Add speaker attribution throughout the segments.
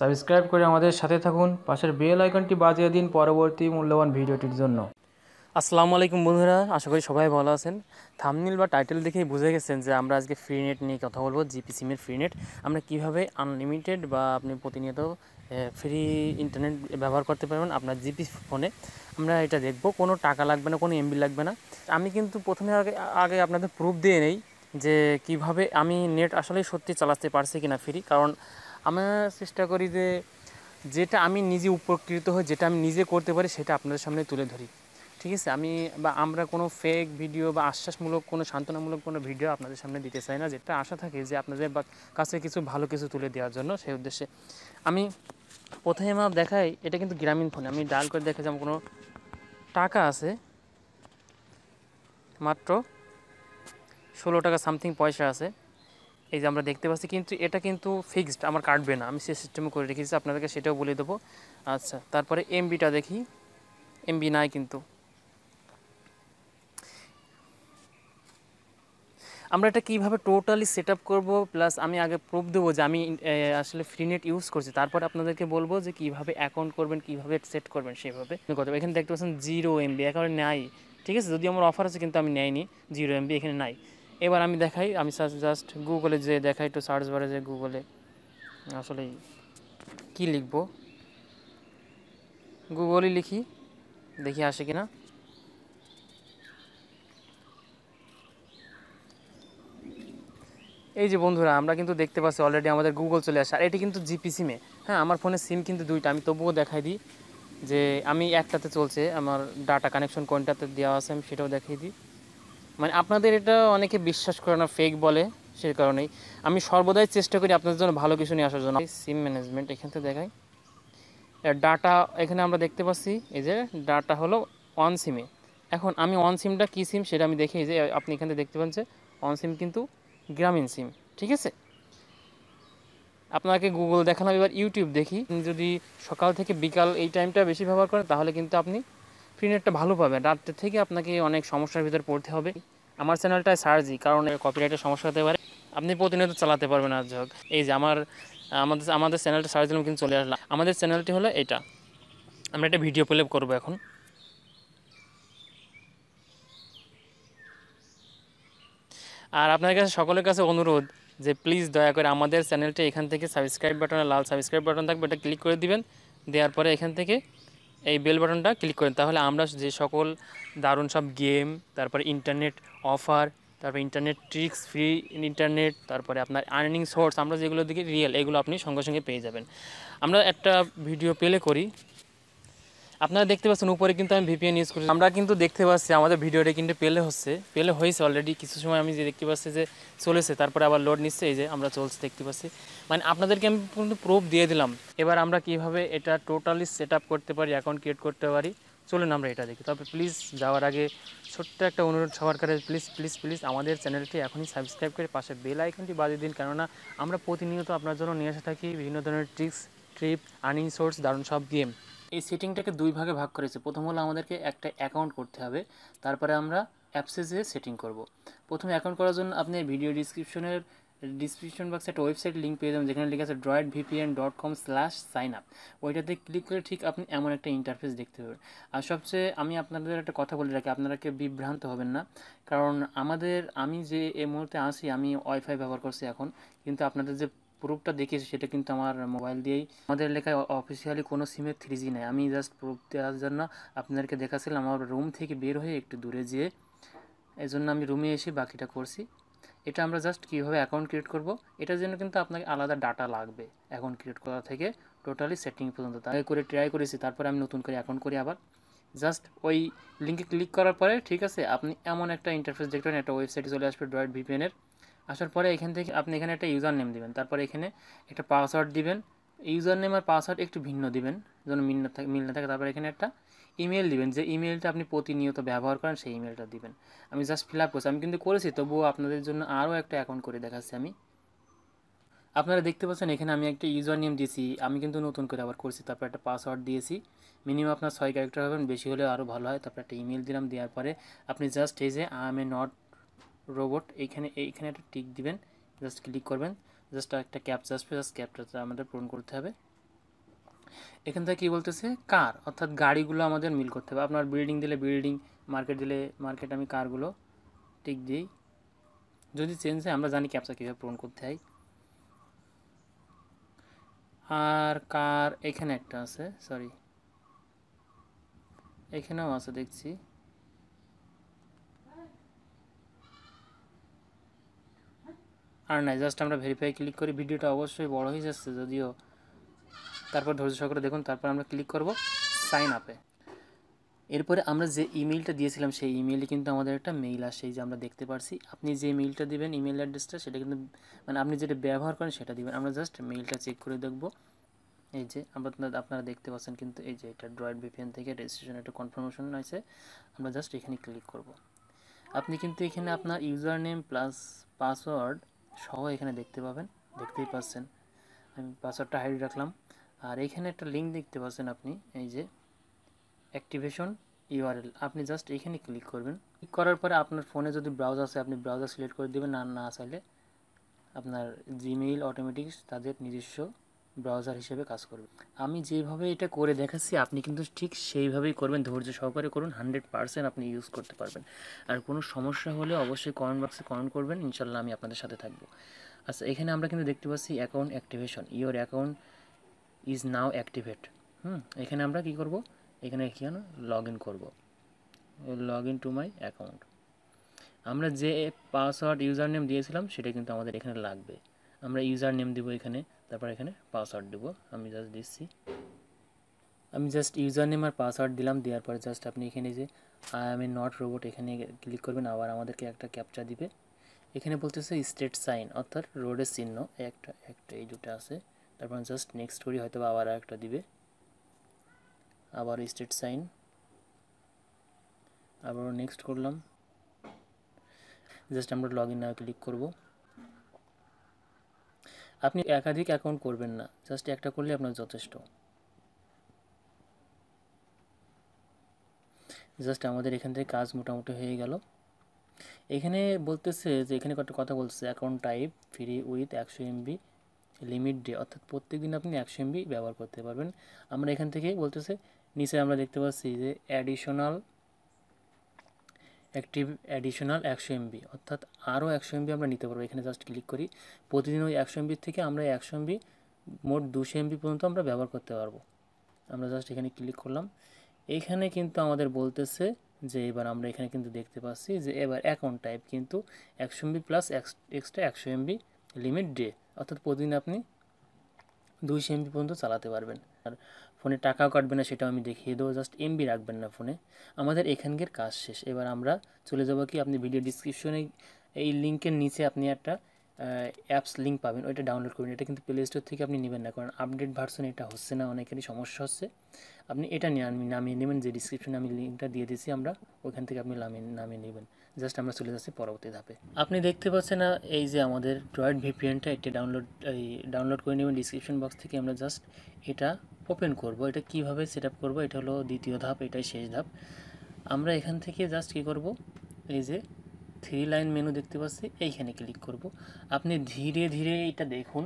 Speaker 1: Subscribe করে আমাদের সাথে থাকুন পাশের বেল আইকনটি বাজিয়ে দিন পরবর্তী মূল্যবান ভিডিওটির জন্য আসসালামু আলাইকুম বন্ধুরা আশা করি সবাই ভালো আছেন থামনিল বা টাইটেল দেখেই বুঝে গেছেন যে আমরা আজকে ফ্রি নেট নিয়ে কথা বলবো জিপি সিমের ফ্রি নেট আমরা কীভাবে আনলিমিটেড বা আপনি প্রতিনিয়ত ফ্রি ইন্টারনেট ব্যবহার করতে পারবেন আপনার জিপি ফোনে আমরা এটা দেখব কোনো টাকা লাগবে না কোনো এমবি লাগবে না আমি কিন্তু প্রথমে আগে আগে আপনাদের প্রুফ দিয়ে নেই যে কিভাবে আমি নেট আসলে সত্যি চালাতে পারছি কিনা ফ্রি কারণ আমরা চেষ্টা করি যে যেটা আমি নিজে উপকৃত হই যেটা আমি নিজে করতে পারি সেটা আপনাদের সামনে তুলে ধরি ঠিক আছে আমি বা আমরা কোনো ফেক ভিডিও বা আশ্বাসমূলক কোনো সান্ত্বনামূলক কোনো ভিডিও আপনাদের সামনে দিতে চাই না যেটা আশা থাকে যে আপনাদের বা কাছে কিছু ভালো কিছু তুলে দেওয়ার জন্য সেই উদ্দেশ্যে আমি প্রথমে আমার দেখাই এটা কিন্তু গ্রামীণ ফোন আমি ডায়াল করে দেখাই যে আমার কোনো টাকা আছে মাত্র ষোলো টাকা সামথিং পয়সা আছে এই যে আমরা দেখতে পাচ্ছি কিন্তু এটা কিন্তু ফিক্সড আমার কাটবে না আমি সে সিস্টেমে করে রেখেছি আপনাদেরকে সেটাও বলে দেবো আচ্ছা তারপরে এমবিটা দেখি এমবি নাই কিন্তু আমরা এটা কীভাবে টোটালি সেট আপ করবো প্লাস আমি আগে প্রুফ দেবো যে আমি আসলে ফ্রিনেট ইউজ করছি তারপর আপনাদেরকে বলবো যে কীভাবে অ্যাকাউন্ট করবেন কীভাবে সেট করবেন সেভাবে কত এখানে দেখতে পাচ্ছেন জিরো এমবি একেবারে নাই ঠিক আছে যদি আমার অফার আছে কিন্তু আমি নেয়নি জিরো এমবি এখানে নাই এবার আমি দেখাই আমি জাস্ট গুগলে যে দেখাই একটু সার্চ বারে যে গুগলে আসলে কি লিখব গুগলই লিখি দেখি আসে কি না এই যে বন্ধুরা আমরা কিন্তু দেখতে পাচ্ছি অলরেডি আমাদের গুগল চলে আসে আর এটি কিন্তু জিপি সিমে হ্যাঁ আমার ফোনে সিম কিন্তু দুইটা আমি তবুও দেখাই দিই যে আমি একটাতে চলছে আমার ডাটা কানেকশন কোনটাতে দেওয়া আছে আমি সেটাও দেখিয়ে দিই মানে আপনাদের এটা অনেকে বিশ্বাস করে না ফেক বলে সেই কারণেই আমি সর্বদাই চেষ্টা করি আপনাদের জন্য ভালো কিছু নিয়ে আসার জন্য সিম ম্যানেজমেন্ট এখান থেকে দেখাই ডাটা এখানে আমরা দেখতে পাচ্ছি এই যে ডাটা হলো অন সিমে এখন আমি অন সিমটা কী সিম সেটা আমি দেখি যে আপনি এখান থেকে দেখতে পাচ্ছেন যে অন সিম কিন্তু গ্রামীণ সিম ঠিক আছে আপনাকে গুগল দেখালাম এবার ইউটিউব দেখি যদি সকাল থেকে বিকাল এই টাইমটা বেশি ব্যবহার করেন তাহলে কিন্তু আপনি প্রিন্টারটা ভালো পাবেন রাত্রে থেকে আপনাকে অনেক সমস্যার ভিতরে পড়তে হবে আমার চ্যানেলটায় সার্জি কারণ কপিরাইটের সমস্যা হতে পারে আপনি প্রতিনিয়ত চালাতে পারবেন আজ হোক এই যে আমার আমাদের আমাদের চ্যানেলটা সার্জ দিলাম কিন্তু চলে আসলাম আমাদের চ্যানেলটি হলো এটা আমরা একটা ভিডিও প্লে করবো এখন আর আপনার কাছে সকলের কাছে অনুরোধ যে প্লিজ দয়া করে আমাদের চ্যানেলটি এখান থেকে সাবস্ক্রাইব বাটনে লাল সাবস্ক্রাইব বাটন থাকবে এটা ক্লিক করে দিবেন দেওয়ার পরে এখান থেকে এই বেল বাটনটা ক্লিক করেন তাহলে আমরা যে সকল দারুণ সব গেম তারপর ইন্টারনেট অফার তারপর ইন্টারনেট ট্রিক্স ফ্রি ইন্টারনেট তারপরে আপনার আর্নিং সোর্স আমরা যেগুলো দেখি রিয়েল এগুলো আপনি সঙ্গে সঙ্গে পেয়ে যাবেন আমরা একটা ভিডিও প্লে করি আপনারা দেখতে পাচ্ছেন উপরে কিন্তু আমি ভিপিএন ইউজ করছি আমরা কিন্তু দেখতে পাচ্ছি আমাদের ভিডিওটা কিন্তু পেলে হচ্ছে পেলে হয়েছে অলরেডি কিছু সময় আমি যে দেখতে পাচ্ছি যে চলেছে তারপরে আবার লোড নিচ্ছে এই যে আমরা চলছে দেখতে পাচ্ছি মানে আপনাদেরকে আমি কিন্তু প্রুফ দিয়ে দিলাম এবার আমরা কিভাবে এটা টোটালি সেট করতে পারি অ্যাকাউন্ট ক্রিয়েট করতে পারি চলুন আমরা এটা দেখি তবে প্লিজ যাওয়ার আগে ছোট্ট একটা অনুরোধ সবার কাছে প্লিজ প্লিজ প্লিজ আমাদের চ্যানেলটি এখনই সাবস্ক্রাইব করে পাশে বেল আইকনটি বাজিয়ে দিন কেননা আমরা প্রতিনিয়ত আপনার জন্য নিয়ে আসে থাকি বিভিন্ন ধরনের ট্রিক্স ট্রিপ আর্নিং সোর্স দারুণ সব গেম এই সেটিংটাকে দুই ভাগে ভাগ করেছে প্রথম হলো আমাদেরকে একটা অ্যাকাউন্ট করতে হবে তারপরে আমরা অ্যাপসে যেয়ে সেটিং করব প্রথমে অ্যাকাউন্ট করার জন্য আপনি ভিডিও ডিসক্রিপশনের ডিসক্রিপশন বক্সে একটা ওয়েবসাইট লিঙ্ক পেয়ে যাবেন যেখানে লিখে আছে droid VPN dot com slash sign up ওইটাতে ক্লিক করে ঠিক আপনি এমন একটা ইন্টারফেস দেখতে পাবেন আর সবচেয়ে আমি আপনাদের একটা কথা বলে রাখি আপনারাকে বিভ্রান্ত হবেন না কারণ আমাদের আমি যে এই মুহূর্তে আসি আমি ওয়াইফাই ব্যবহার করছি এখন কিন্তু আপনাদের যে প্রুফটা দেখিয়েছি সেটা কিন্তু আমার মোবাইল দিয়েই আমাদের এলাকায় অফিসিয়ালি কোনো সিমে থ্রি জি নেই আমি জাস্ট প্রুফ দেওয়ার জন্য আপনাদেরকে দেখাচ্ছিলাম আমার রুম থেকে বের হয়ে একটু দূরে যেয়ে এই জন্য আমি রুমে এসে বাকিটা করছি এটা আমরা জাস্ট কীভাবে অ্যাকাউন্ট ক্রিয়েট করব এটার জন্য কিন্তু আপনাকে আলাদা ডাটা লাগবে অ্যাকাউন্ট ক্রিয়েট করা থেকে টোটালি সেটিং পর্যন্ত তাই করে ট্রাই করেছি তারপরে আমি নতুন করে অ্যাকাউন্ট করি আবার জাস্ট ওই লিঙ্কে ক্লিক করার পরে ঠিক আছে আপনি এমন একটা ইন্টারফেস দেখবেন একটা ওয়েবসাইটে চলে আসবে ড্রয়েড ভিপিএনের আসার পরে এখান থেকে আপনি এখানে একটা ইউজার নেম দেবেন তারপরে এখানে একটা পাসওয়ার্ড দিবেন ইউজার নেম আর পাসওয়ার্ড একটু ভিন্ন দিবেন যেন মিল না থাকে মিল না থাকে তারপরে এখানে একটা ইমেল দিবেন যে ইমেলটা আপনি প্রতিনিয়ত ব্যবহার করেন সেই ইমেলটা দিবেন আমি জাস্ট ফিল আপ করছি আমি কিন্তু করেছি তবুও আপনাদের জন্য আরও একটা অ্যাকাউন্ট করে দেখাচ্ছি আমি আপনারা দেখতে পাচ্ছেন এখানে আমি একটা ইউজার নেম দিয়েছি আমি কিন্তু নতুন করে আবার করছি তারপর একটা পাসওয়ার্ড দিয়েছি মিনিমাম আপনার ছয় ক্যারেক্টার হবেন বেশি হলে আরও ভালো হয় তারপর একটা ইমেল দিলাম দেওয়ার পরে আপনি জাস্ট এই যে I am a not robot এইখানে এইখানে একটা টিক দিবেন জাস্ট ক্লিক করবেন জাস্ট একটা ক্যাপচা আসবে জাস্ট ক্যাপচাটা আমাদের পূরণ করতে হবে এখান থেকে কী বলতেছে কার অর্থাৎ গাড়িগুলো আমাদের মিল করতে হবে আপনার বিল্ডিং দিলে বিল্ডিং মার্কেট দিলে মার্কেট আমি কারগুলো টিক দিই যদি চেঞ্জ হয় আমরা জানি ক্যাপচা কীভাবে পূরণ করতে হয় আর কার এখানে একটা আছে সরি এখানেও আছে দেখছি আর না জাস্ট আমরা ভেরিফাই ক্লিক করি ভিডিওটা অবশ্যই বড় হয়ে যাচ্ছে যদিও তারপর ধৈর্য সহকারে দেখুন তারপর আমরা ক্লিক করব সাইন আপে এরপরে আমরা যে ইমেলটা দিয়েছিলাম সেই ইমেইলে কিন্তু আমাদের একটা মেইল আসে যে আমরা দেখতে পারছি আপনি যে মেইলটা দিবেন ইমেল অ্যাড্রেসটা সেটা কিন্তু মানে আপনি যেটা ব্যবহার করেন সেটা দিবেন আমরা জাস্ট মেইলটা চেক করে দেখব এই যে আপনার আপনারা দেখতে পাচ্ছেন কিন্তু এই যে এটা ড্রয়েড বিপিএন থেকে রেজিস্ট্রেশন একটা কনফার্মেশন আছে আমরা জাস্ট এখানে ক্লিক করব আপনি কিন্তু এখানে আপনার ইউজার নেম প্লাস পাসওয়ার্ড সহ এখানে দেখতে পাবেন দেখতেই পাচ্ছেন আমি পাসওয়ার্ডটা হাইড রাখলাম আর এখানে একটা লিঙ্ক দেখতে পাচ্ছেন আপনি এই যে অ্যাক্টিভেশন ইউআরএল আপনি জাস্ট এখানে ক্লিক করবেন ক্লিক করার পরে আপনার ফোনে যদি ব্রাউজার আছে আপনি ব্রাউজার সিলেক্ট করে দেবেন না না চাইলে আপনার জিমেইল অটোমেটিক্স তাদের নিজস্ব ব্রাউজার হিসেবে কাজ করবে আমি যেভাবে এটা করে দেখাচ্ছি আপনি কিন্তু ঠিক সেইভাবেই করবেন ধৈর্য সহকারে করুন হান্ড্রেড পারসেন্ট আপনি ইউজ করতে পারবেন আর কোনো সমস্যা হলে অবশ্যই কমেন্ট বক্সে কমেন্ট করবেন ইনশাল্লাহ আমি আপনাদের সাথে থাকবো আচ্ছা এখানে আমরা কিন্তু দেখতে পাচ্ছি account activation your account is now activate hmm এখানে আমরা কি করব এখানে কি এখানে লগ ইন করবো log in to my account আমরা যে পাসওয়ার্ড ইউজার নেম দিয়েছিলাম সেটা কিন্তু আমাদের এখানে লাগবে আমরা ইউজার নেম দেবো এখানে তারপর এখানে পাসওয়ার্ড দেবো আমি জাস্ট দিচ্ছি আমি জাস্ট ইউজার নেম আর পাসওয়ার্ড দিলাম দেওয়ার পরে জাস্ট আপনি এখানে যে I am a not robot এখানে ক্লিক করবেন আবার আমাদেরকে একটা ক্যাপচা দিবে এখানে বলতেছে স্টেট সাইন অর্থাৎ রোডের চিহ্ন একটা একটা এই দুটো আছে তারপর জাস্ট নেক্সট করি হয়তো আবার একটা দিবে আবার স্টেট সাইন আবার নেক্সট করলাম জাস্ট আমরা লগ ইন ক্লিক করবো আপনি একাধিক অ্যাকাউন্ট করবেন না জাস্ট একটা করলে আপনার যথেষ্ট জাস্ট আমাদের এখান থেকে কাজ মোটামুটি হয়ে গেল এখানে বলতেছে যে এখানে কয়েকটা কথা বলছে অ্যাকাউন্ট টাইপ ফ্রি উইথ একশো এমবি লিমিট ডে অর্থাৎ প্রত্যেক দিন আপনি একশো এমবি ব্যবহার করতে পারবেন আমরা এখান থেকে বলতেছে নিচে আমরা দেখতে পাচ্ছি যে অ্যাডিশনাল একটি অ্যাডিশনাল একশো এমবি অর্থাৎ আরও একশো এমবি আমরা নিতে পারবো এখানে জাস্ট ক্লিক করি প্রতিদিন ওই একশো এমবির থেকে আমরা একশো এমবি মোট দুশো এমবি পর্যন্ত আমরা ব্যবহার করতে পারবো আমরা জাস্ট এখানে ক্লিক করলাম এইখানে কিন্তু আমাদের বলতেছে যে এবার আমরা এখানে কিন্তু দেখতে পাচ্ছি যে এবার অ্যাকাউন্ট টাইপ কিন্তু একশো এমবি প্লাস এক্সট্রা একশো এমবি লিমিট ডে অর্থাৎ প্রতিদিন আপনি দুইশো এমবি পর্যন্ত চালাতে পারবেন আর ফোনে টাকাও কাটবে না সেটাও আমি দেখিয়ে দেবো জাস্ট এমবি রাখবেন না ফোনে আমাদের এখানকার কাজ শেষ এবার আমরা চলে যাবো কি আপনি ভিডিও ডিসক্রিপশনে এই লিঙ্কের নিচে আপনি একটা অ্যাপস লিঙ্ক পাবেন ওইটা ডাউনলোড করবেন এটা কিন্তু প্লে স্টোর থেকে আপনি নেবেন না কারণ আপডেট ভার্সন এটা হচ্ছে না অনেকেরই সমস্যা হচ্ছে আপনি এটা নিয়ে নামিয়ে নেবেন যে ডিসক্রিপশনে আমি লিঙ্কটা দিয়ে দিয়েছি আমরা ওইখান থেকে আপনি নামিয়ে নেবেন জাস্ট আমরা চলে যাচ্ছি পরবর্তী ধাপে আপনি দেখতে পাচ্ছেন না এই যে আমাদের ড্রয়েড ভিপিএনটা এটা ডাউনলোড এই ডাউনলোড করে নেবেন ডিসক্রিপশন বক্স থেকে আমরা জাস্ট এটা ওপেন করব এটা কিভাবে সেট আপ করবো এটা হলো দ্বিতীয় ধাপ এটাই শেষ ধাপ আমরা এখান থেকে জাস্ট কী করব এই যে থ্রি লাইন মেনু দেখতে পাচ্ছি এইখানে ক্লিক করব। আপনি ধীরে ধীরে এটা দেখুন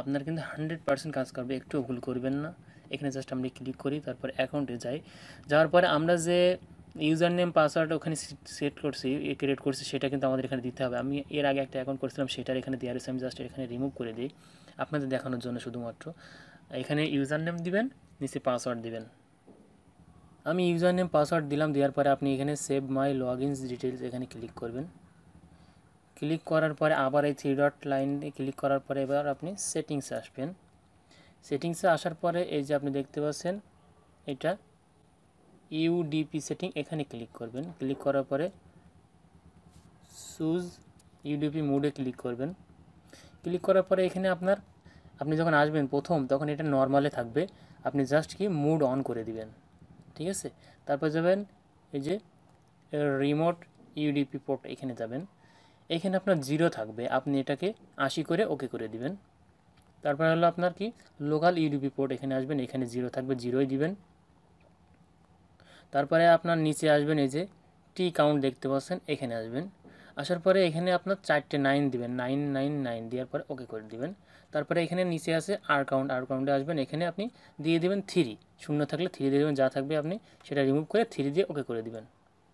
Speaker 1: আপনার কিন্তু হান্ড্রেড পার্সেন্ট কাজ করবে একটুও ভুল করবেন না এখানে জাস্ট আমরা ক্লিক করি তারপর অ্যাকাউন্টে যাই যাওয়ার পরে আমরা যে ইউজার নেম পাসওয়ার্ড ওখানে সেট করছি ক্রিয়েট করছি সেটা কিন্তু আমাদের এখানে দিতে হবে আমি এর আগে একটা অ্যাকাউন্ট করছিলাম সেটার এখানে দেওয়ার রয়েছে আমি জাস্ট এখানে রিমুভ করে দিই আপনাদের দেখানোর জন্য শুধুমাত্র এখানে ইউজার নেম দিবেন নিচে পাসওয়ার্ড দিবেন আমি ইউজার নেম পাসওয়ার্ড দিলাম দেওয়ার পরে আপনি এখানে save my log ins details এখানে ক্লিক করবেন ক্লিক করার পরে আবার এই থ্রি ডট লাইনে ক্লিক করার পরে এবার আপনি সেটিংসে আসবেন সেটিংসে আসার পরে এই যে আপনি দেখতে পাচ্ছেন এটা ইউডিপি সেটিং এখানে ক্লিক করবেন ক্লিক করার পরে সুজ ইউডিপি মুডে ক্লিক করবেন ক্লিক করার পরে এখানে আপনার আপনি যখন আসবেন প্রথম তখন এটা নর্মালে থাকবে আপনি জাস্ট কি মুড অন করে দিবেন ঠিক আছে তারপর যাবেন এই যে রিমোট ইউডিপি পোর্ট এখানে যাবেন এখানে আপনার জিরো থাকবে আপনি এটাকে আশি করে ওকে করে দিবেন তারপরে হলো আপনার কি লোকাল ইউডিপি পোর্ট এখানে আসবেন এখানে জিরো থাকবে জিরোই দিবেন তারপরে আপনার নিচে আসবেন এই যে টি কাউন্ট দেখতে পাচ্ছেন এখানে আসবেন আসার পরে এখানে আপনার চারটে নাইন দিবেন নাইন নাইন নাইন দেওয়ার পরে ওকে করে দিবেন তারপরে এখানে নিচে আছে আর কাউন্ট আর কাউন্টে আসবেন এখানে আপনি দিয়ে দেবেন থ্রি শূন্য থাকলে থ্রি দিয়ে দেবেন যা থাকবে আপনি সেটা রিমুভ করে থ্রি দিয়ে ওকে করে দিবেন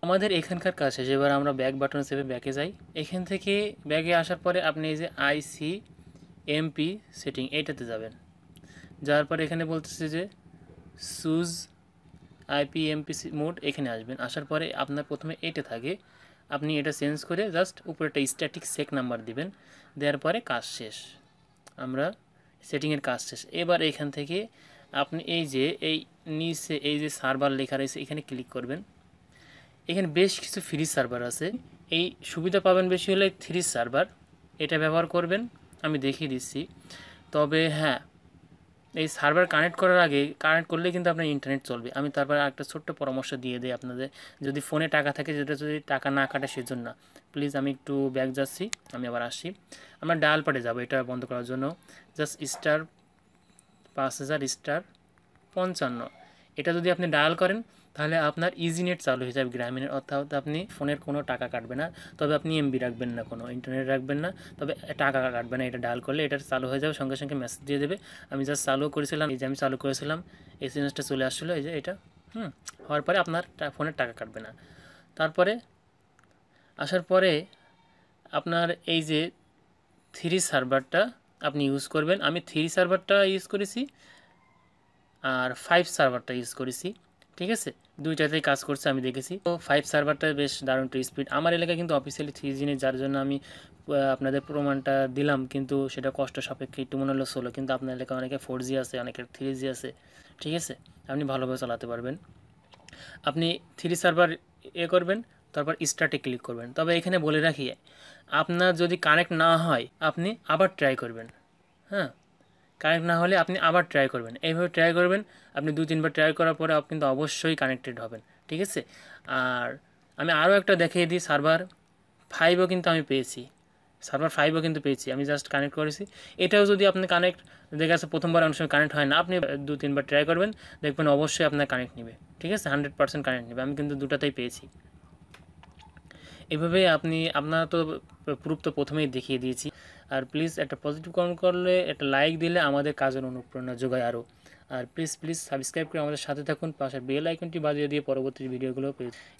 Speaker 1: আমাদের এখানকার কাজ শেষ এবার আমরা ব্যাক বাটন সেভে ব্যাকে যাই এখান থেকে ব্যাগে আসার পরে আপনি এই যে আইসি এমপি সেটিং এইটাতে যাবেন যাওয়ার পরে এখানে বলতেছে যে সুজ আইপি এমপি মোড এখানে আসবেন আসার পরে আপনার প্রথমে এটা থাকে আপনি এটা চেঞ্জ করে জাস্ট উপরে একটা স্ট্যাটিক সেক নাম্বার দিবেন দেওয়ার পরে কাজ শেষ আমরা সেটিংয়ের কাজ শেষ এবার এখান থেকে আপনি এই যে এই নিচে এই যে সার্ভার লেখা রয়েছে এখানে ক্লিক করবেন এখানে বেশ কিছু ফ্রি সার্ভার আছে এই সুবিধা পাবেন বেশি হলে থ্রি সার্ভার এটা ব্যবহার করবেন আমি দেখিয়ে দিচ্ছি তবে হ্যাঁ এই সার্ভার কানেক্ট করার আগে কানেক্ট করলে কিন্তু আপনার ইন্টারনেট চলবে আমি তারপর একটা ছোট্ট পরামর্শ দিয়ে দিই আপনাদের যদি ফোনে টাকা থাকে যেটা যদি টাকা না কাটে সেজন্য প্লিজ আমি একটু ব্যাক যাচ্ছি আমি আবার আসি আমরা ডাল পাটে যাবো এটা বন্ধ করার জন্য জাস্ট স্টার পাঁচ হাজার স্টার পঞ্চান্ন এটা যদি আপনি ডায়াল করেন তাহলে আপনার ইজি নেট চালু হয়ে যাবে গ্রামীণের অর্থাৎ আপনি ফোনের কোনো টাকা কাটবে না তবে আপনি এমবি রাখবেন না কোনো ইন্টারনেট রাখবেন না তবে টাকা কাটবে না এটা ডাল করলে এটা চালু হয়ে যাবে সঙ্গে সঙ্গে মেসেজ দিয়ে দেবে আমি জাস্ট চালু করেছিলাম এই যে আমি চালু করেছিলাম এস এম এসটা চলে আসছিলো এই যে এটা হুম হওয়ার পরে আপনার ফোনের টাকা কাটবে না তারপরে আসার পরে আপনার এই যে থ্রি সার্ভারটা আপনি ইউজ করবেন আমি থ্রি সার্ভারটা ইউজ করেছি আর ফাইভ সার্ভারটা ইউজ করেছি ঠিক আছে দুইটাতেই কাজ করছে আমি দেখেছি তো ফাইভ সার্ভারটা বেশ দারুণ টু স্পিড আমার এলাকায় কিন্তু অফিসিয়ালি থ্রি জি নেই যার জন্য আমি আপনাদের প্রমাণটা দিলাম কিন্তু সেটা কষ্ট সাপেক্ষে একটু মনে হলো সোলো কিন্তু আপনার এলাকায় অনেকে ফোর জি আছে অনেকের থ্রি জি আছে ঠিক আছে আপনি ভালোভাবে চালাতে পারবেন আপনি থ্রি সার্ভার এ করবেন তারপর স্টার্টে ক্লিক করবেন তবে এখানে বলে রাখি আপনার যদি কানেক্ট না হয় আপনি আবার ট্রাই করবেন হ্যাঁ কানেক্ট না হলে আপনি আবার ট্রাই করবেন এইভাবে ট্রাই করবেন আপনি দু তিনবার ট্রাই করার পরে আপনি কিন্তু অবশ্যই কানেক্টেড হবেন ঠিক আছে আর আমি আরও একটা দেখিয়ে দিই সার্ভার ফাইভও কিন্তু আমি পেয়েছি সার্ভার ফাইভও কিন্তু পেয়েছি আমি জাস্ট কানেক্ট করেছি এটাও যদি আপনি কানেক্ট দেখে আসে প্রথমবার অনেক সময় কানেক্ট হয় না আপনি দু তিনবার ট্রাই করবেন দেখবেন অবশ্যই আপনার কানেক্ট নেবে ঠিক আছে হান্ড্রেড পার্সেন্ট কানেক্ট নেবে আমি কিন্তু দুটাতেই পেয়েছি এভাবে আপনি আপনারা তো প্রুফ তো প্রথমেই দেখিয়ে দিয়েছি আর প্লিজ একটা পজিটিভ কমেন্ট করলে একটা লাইক দিলে আমাদের কাজের অনুপ্রেরণা যোগায় আরও আর প্লিজ প্লিজ সাবস্ক্রাইব করে আমাদের সাথে থাকুন পাশের বেল আইকনটি বাজিয়ে দিয়ে পরবর্তী ভিডিওগুলো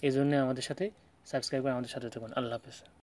Speaker 1: এই জন্য আমাদের সাথে সাবস্ক্রাইব করে আমাদের সাথে থাকুন আল্লাহ হাফেজ